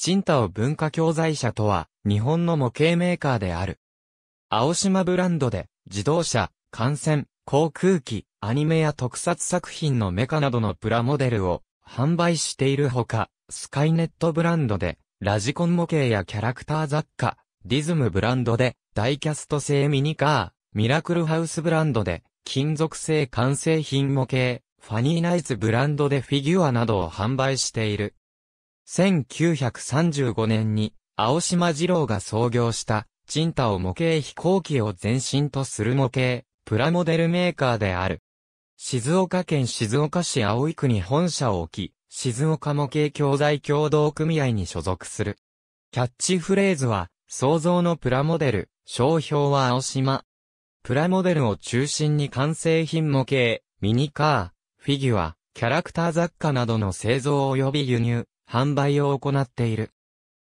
チンタオ文化教材社とは、日本の模型メーカーである。青島ブランドで、自動車、艦船、航空機、アニメや特撮作品のメカなどのプラモデルを販売しているほか、スカイネットブランドで、ラジコン模型やキャラクター雑貨、リズムブランドで、ダイキャスト製ミニカー、ミラクルハウスブランドで、金属製完成品模型、ファニーナイツブランドでフィギュアなどを販売している。1935年に、青島二郎が創業した、チンタオ模型飛行機を前身とする模型、プラモデルメーカーである。静岡県静岡市葵区に本社を置き、静岡模型教材協同組合に所属する。キャッチフレーズは、創造のプラモデル、商標は青島。プラモデルを中心に完成品模型、ミニカー、フィギュア、キャラクター雑貨などの製造及び輸入、販売を行っている。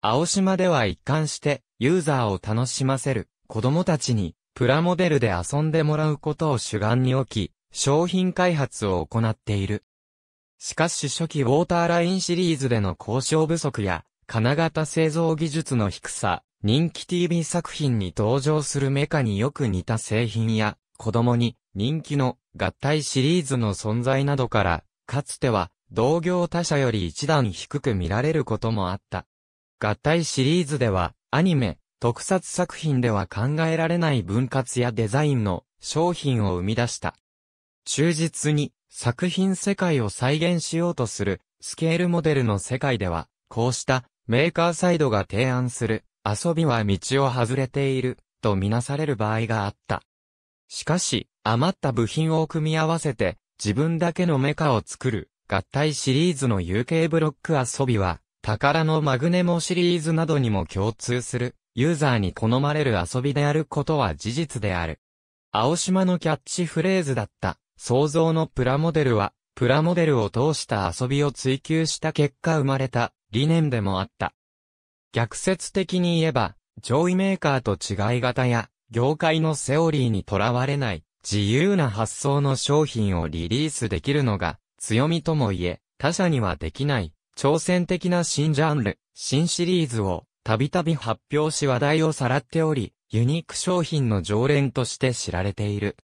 青島では一貫して、ユーザーを楽しませる、子供たちに、プラモデルで遊んでもらうことを主眼に置き、商品開発を行っている。しかし初期ウォーターラインシリーズでの交渉不足や、金型製造技術の低さ、人気 TV 作品に登場するメカによく似た製品や、子供に人気の合体シリーズの存在などから、かつては同業他社より一段低く見られることもあった。合体シリーズでは、アニメ、特撮作品では考えられない分割やデザインの商品を生み出した。忠実に作品世界を再現しようとするスケールモデルの世界では、こうしたメーカーサイドが提案する遊びは道を外れているとみなされる場合があった。しかし、余った部品を組み合わせて自分だけのメカを作る合体シリーズの UK ブロック遊びは、宝のマグネモシリーズなどにも共通する、ユーザーに好まれる遊びであることは事実である。青島のキャッチフレーズだった、創造のプラモデルは、プラモデルを通した遊びを追求した結果生まれた理念でもあった。逆説的に言えば、上位メーカーと違い型や、業界のセオリーにとらわれない、自由な発想の商品をリリースできるのが、強みともいえ、他社にはできない、挑戦的な新ジャンル、新シリーズを、たびたび発表し話題をさらっており、ユニーク商品の常連として知られている。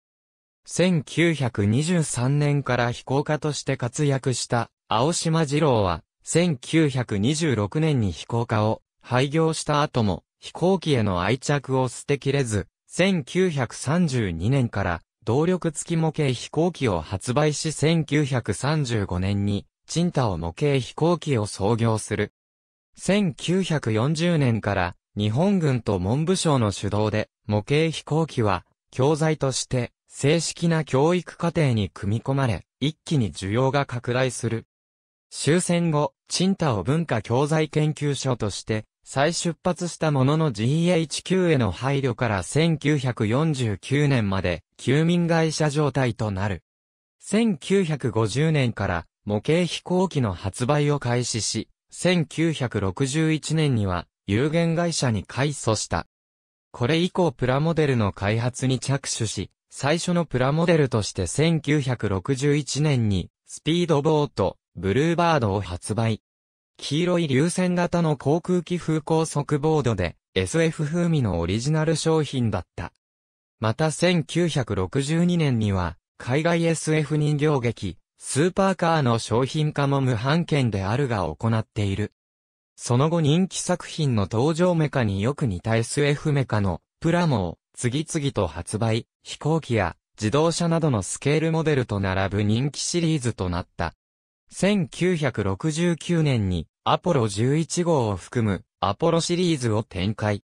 1923年から飛行家として活躍した青島二郎は、1926年に飛行家を廃業した後も飛行機への愛着を捨てきれず、1932年から動力付き模型飛行機を発売し1935年に、チンタオ模型飛行機を創業する。1940年から日本軍と文部省の主導で模型飛行機は教材として正式な教育課程に組み込まれ一気に需要が拡大する。終戦後、チンタオ文化教材研究所として再出発したものの GHQ への配慮から1949年まで休眠会社状態となる。1950年から模型飛行機の発売を開始し、1961年には有限会社に改組した。これ以降プラモデルの開発に着手し、最初のプラモデルとして1961年にスピードボート、ブルーバードを発売。黄色い流線型の航空機風高速ボードで SF 風味のオリジナル商品だった。また1962年には海外 SF 人形劇スーパーカーの商品化も無版権であるが行っている。その後人気作品の登場メカによく似た SF メカのプラモを次々と発売、飛行機や自動車などのスケールモデルと並ぶ人気シリーズとなった。1969年にアポロ11号を含むアポロシリーズを展開。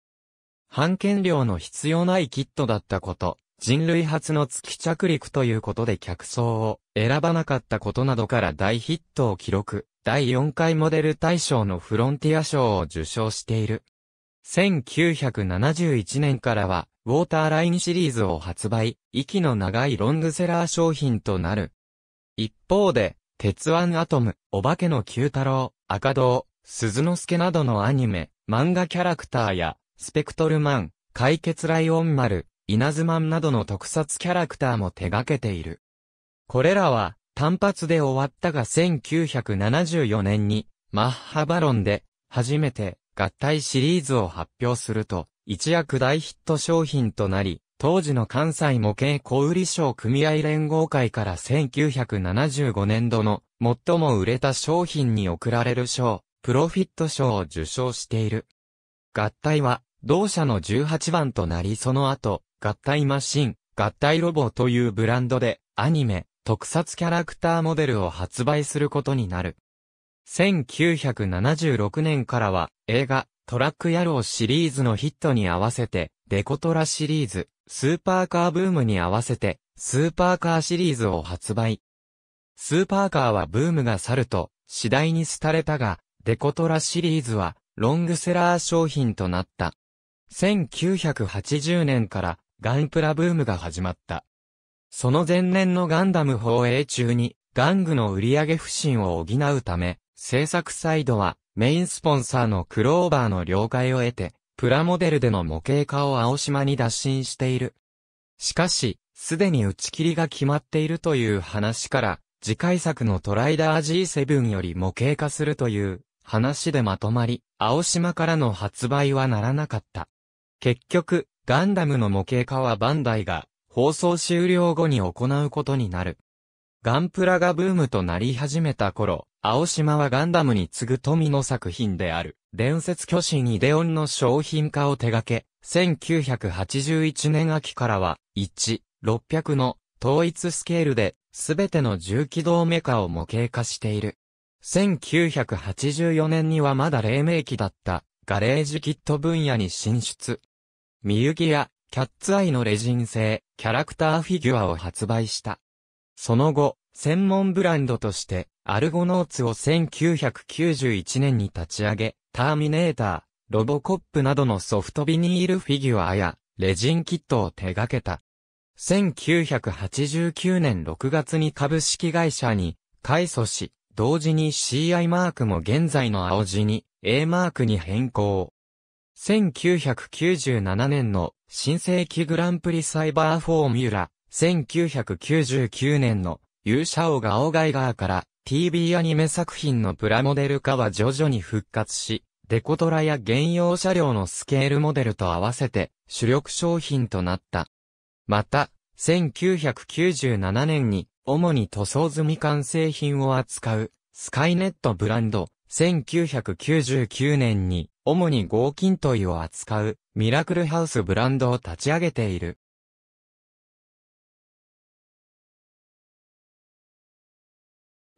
半券量の必要ないキットだったこと、人類初の月着陸ということで客層を選ばなかったことなどから大ヒットを記録、第4回モデル大賞のフロンティア賞を受賞している。1971年からは、ウォーターラインシリーズを発売、息の長いロングセラー商品となる。一方で、鉄腕アトム、お化けの九太郎、赤道、鈴之助などのアニメ、漫画キャラクターや、スペクトルマン、解決ライオン丸、稲妻などの特撮キャラクターも手掛けている。これらは、単発で終わったが1974年に、マッハバロンで、初めて、合体シリーズを発表すると、一躍大ヒット商品となり、当時の関西模型小売商組合連合会から1975年度の最も売れた商品に贈られる賞、プロフィット賞を受賞している。合体は同社の18番となりその後、合体マシン、合体ロボというブランドでアニメ、特撮キャラクターモデルを発売することになる。1976年からは映画、トラック野郎シリーズのヒットに合わせて、デコトラシリーズ、スーパーカーブームに合わせて、スーパーカーシリーズを発売。スーパーカーはブームが去ると、次第に廃れたが、デコトラシリーズは、ロングセラー商品となった。1980年から、ガンプラブームが始まった。その前年のガンダム放映中に、ガングの売上不振を補うため、制作サイドは、メインスポンサーのクローバーの了解を得て、プラモデルでの模型化を青島に打診している。しかし、すでに打ち切りが決まっているという話から、次回作のトライダー G7 より模型化するという話でまとまり、青島からの発売はならなかった。結局、ガンダムの模型化はバンダイが放送終了後に行うことになる。ガンプラがブームとなり始めた頃、青島はガンダムに次ぐ富の作品である。伝説巨神イデオンの商品化を手掛け、1981年秋からは、1、600の統一スケールで、すべての重機動メカを模型化している。1984年にはまだ黎明期だった、ガレージキット分野に進出。みゆきや、キャッツアイのレジン製、キャラクターフィギュアを発売した。その後、専門ブランドとして、アルゴノーツを1991年に立ち上げ、ターミネーター、ロボコップなどのソフトビニールフィギュアや、レジンキットを手掛けた。1989年6月に株式会社に、改組し、同時に CI マークも現在の青字に A マークに変更。1997年の新世紀グランプリサイバーフォーミュラ、1999年の勇者王が青ガイガーから TV アニメ作品のプラモデル化は徐々に復活し、デコトラや原用車両のスケールモデルと合わせて主力商品となった。また、1997年に主に塗装済み完成品を扱うスカイネットブランド、1999年に主に合金問いを扱うミラクルハウスブランドを立ち上げている。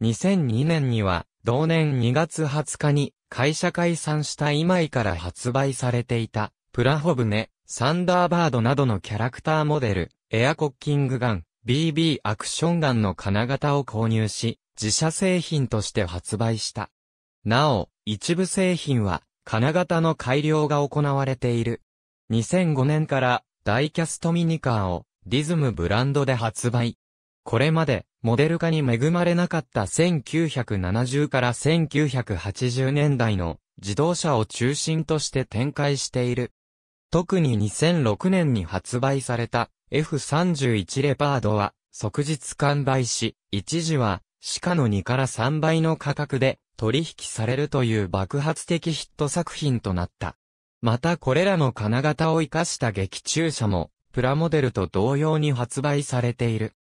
2002年には同年2月20日に会社解散した今井から発売されていた、プラホブネ、サンダーバードなどのキャラクターモデル、エアコッキングガン、BB アクションガンの金型を購入し、自社製品として発売した。なお、一部製品は、金型の改良が行われている。2005年から、ダイキャストミニカーを、ディズムブランドで発売。これまで、モデル化に恵まれなかった1970から1980年代の自動車を中心として展開している。特に2006年に発売された F31 レパードは即日完売し、一時は市価の2から3倍の価格で取引されるという爆発的ヒット作品となった。またこれらの金型を生かした劇中車もプラモデルと同様に発売されている。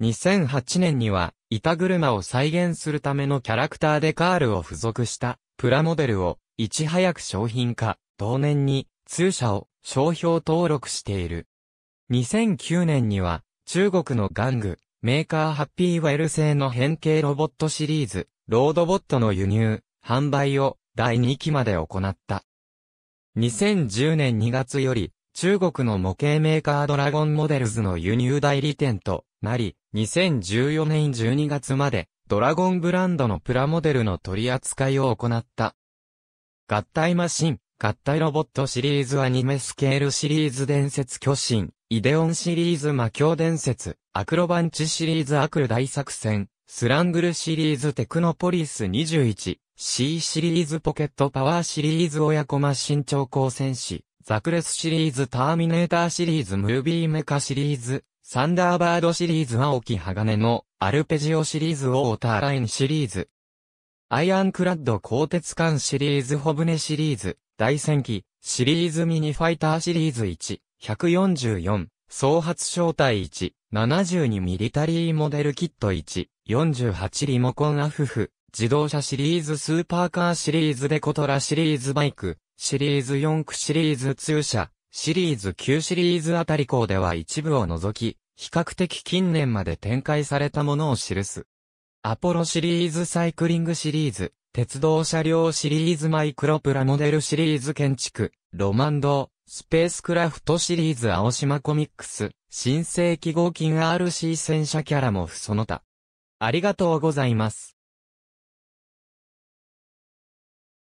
2008年には、板車を再現するためのキャラクターデカールを付属したプラモデルをいち早く商品化、同年に通社を商標登録している。2009年には中国の玩具、メーカーハッピーウェル製の変形ロボットシリーズ、ロードボットの輸入、販売を第2期まで行った。2010年2月より中国の模型メーカードラゴンモデルズの輸入代理店となり、2014年12月まで、ドラゴンブランドのプラモデルの取り扱いを行った。合体マシン、合体ロボットシリーズアニメスケールシリーズ伝説巨神、イデオンシリーズ魔境伝説、アクロバンチシリーズアクル大作戦、スラングルシリーズテクノポリス 21C シリーズポケットパワーシリーズ親子マシン超高戦士、ザクレスシリーズターミネーターシリーズムービーメカシリーズサンダーバードシリーズ青木鋼のアルペジオシリーズウォーターラインシリーズ。アイアンクラッド鋼鉄艦シリーズホブネシリーズ、大戦記、シリーズミニファイターシリーズ1、144、総発正体1、72ミリタリーモデルキット1、48リモコンアフフ、自動車シリーズスーパーカーシリーズデコトラシリーズバイク、シリーズ4区シリーズ通車、シリーズ9シリーズあたり校では一部を除き、比較的近年まで展開されたものを記す。アポロシリーズサイクリングシリーズ、鉄道車両シリーズマイクロプラモデルシリーズ建築、ロマンド、スペースクラフトシリーズ青島コミックス、新世紀合金 RC 戦車キャラもその他。ありがとうございます。